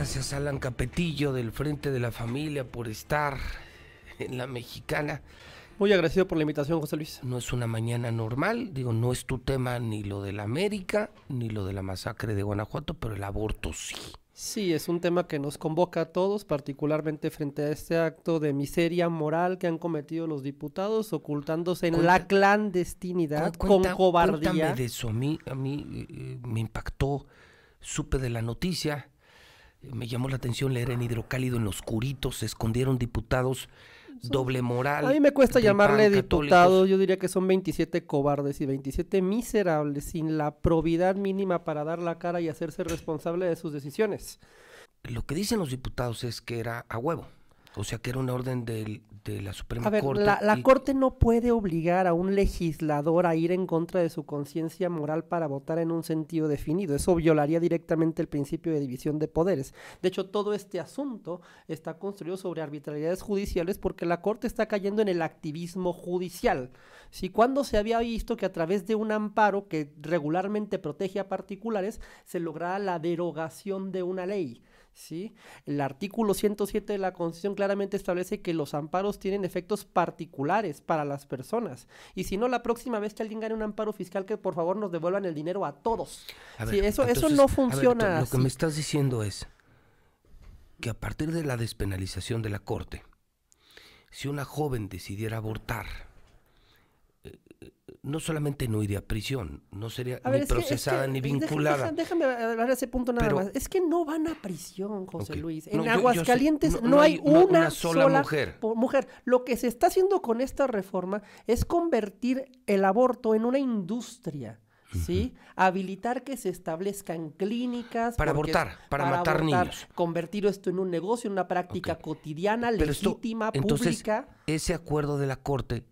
Gracias Alan Capetillo del Frente de la Familia por estar en la mexicana. Muy agradecido por la invitación, José Luis. No es una mañana normal, digo, no es tu tema ni lo de la América, ni lo de la masacre de Guanajuato, pero el aborto sí. Sí, es un tema que nos convoca a todos, particularmente frente a este acto de miseria moral que han cometido los diputados, ocultándose en la clandestinidad con cobardía. Cuéntame de eso, a mí, eh, eh, me impactó, supe de la noticia, me llamó la atención leer en Hidrocálido, en los curitos se escondieron diputados doble moral. A mí me cuesta llamarle diputado, yo diría que son 27 cobardes y 27 miserables sin la probidad mínima para dar la cara y hacerse responsable de sus decisiones. Lo que dicen los diputados es que era a huevo. O sea que era una orden de la Suprema a ver, Corte. La, Corte no puede obligar a un legislador a ir en contra de su conciencia moral para votar en un sentido definido. Eso violaría directamente el principio de división de poderes. De hecho, todo este asunto está construido sobre arbitrariedades judiciales porque la Corte está cayendo en el activismo judicial. Si cuando se había visto que a través de un amparo que regularmente protege a particulares se lograba la derogación de una ley ¿sí? El artículo 107 de la Constitución claramente establece que los amparos tienen efectos particulares para las personas. Y si no, la próxima vez que alguien gane un amparo fiscal, que por favor nos devuelvan el dinero a todos. eso, eso no funciona. Lo que me estás diciendo es que a partir de la despenalización de la Corte, si una joven decidiera abortar, no solamente no iría a prisión, no sería procesada ni vinculada. Déjame, hablar hablar ese punto nada más. Es que no van a prisión, José Luis. En Aguascalientes no, hay una, sola, mujer. mujer. Lo que se está haciendo con esta reforma es convertir el aborto en una industria. ¿sí? Habilitar que se establezcan clínicas. Para abortar, para, matar niños. Convertir esto en un negocio, en una práctica cotidiana, legítima, entonces, Ese acuerdo de la Corte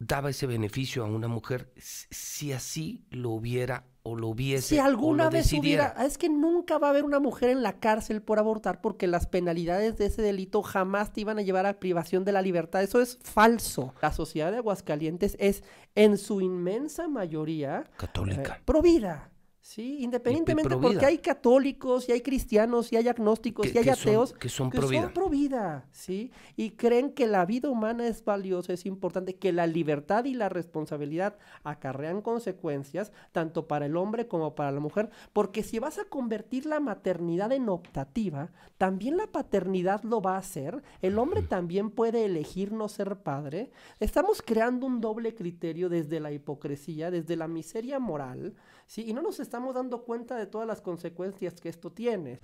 daba ese beneficio a una mujer si así lo hubiera o lo hubiese. Si alguna vez decidiera. Ah, es que nunca va a haber una mujer en la cárcel por abortar porque las penalidades de ese delito jamás te iban a llevar a privación de la libertad. Eso es falso. La sociedad de Aguascalientes es en su inmensa mayoría. católica. Eh, provida. Sí, independientemente, porque hay católicos y hay cristianos y hay agnósticos y hay ateos que son pro vida. ¿sí? Y creen que la vida humana es valiosa, es importante, que la libertad y la responsabilidad acarrean consecuencias tanto para el hombre como para la mujer, porque si vas a convertir la maternidad en optativa, también la paternidad lo va a hacer, el hombre también puede elegir no ser padre. Estamos creando un doble criterio desde la hipocresía, desde la miseria moral, ¿sí? Y no nos estamos estamos dando cuenta de todas las consecuencias que esto tiene.